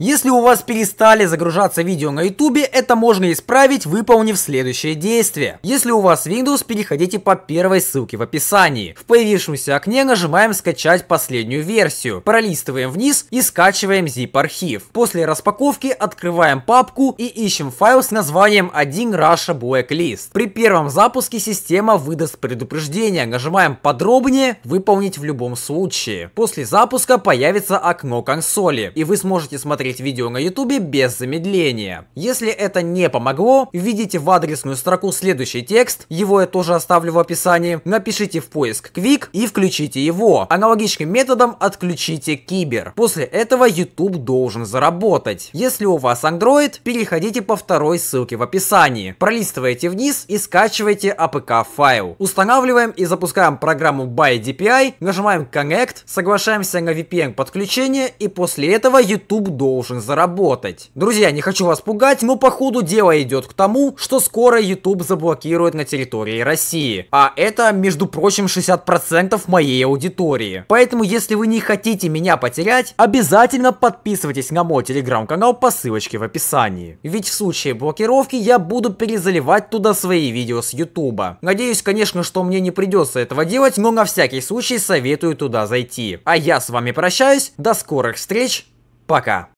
Если у вас перестали загружаться видео на YouTube, это можно исправить, выполнив следующее действие. Если у вас Windows, переходите по первой ссылке в описании. В появившемся окне нажимаем «Скачать последнюю версию», пролистываем вниз и скачиваем zip-архив. После распаковки открываем папку и ищем файл с названием 1 Russia Blacklist. При первом запуске система выдаст предупреждение, нажимаем «Подробнее», «Выполнить в любом случае». После запуска появится окно консоли, и вы сможете смотреть смотреть видео на ютубе без замедления. Если это не помогло, введите в адресную строку следующий текст, его я тоже оставлю в описании, напишите в поиск Quick и включите его. Аналогичным методом отключите кибер. После этого YouTube должен заработать. Если у вас Android, переходите по второй ссылке в описании. Пролистывайте вниз и скачивайте APK а файл. Устанавливаем и запускаем программу by DPI, нажимаем Connect, соглашаемся на VPN подключение и после этого YouTube должен должен заработать. Друзья, не хочу вас пугать, но по ходу дело идет к тому, что скоро YouTube заблокирует на территории России. А это, между прочим, 60% моей аудитории. Поэтому, если вы не хотите меня потерять, обязательно подписывайтесь на мой телеграм-канал по ссылочке в описании. Ведь в случае блокировки я буду перезаливать туда свои видео с YouTube. Надеюсь, конечно, что мне не придется этого делать, но на всякий случай советую туда зайти. А я с вами прощаюсь, до скорых встреч, пока!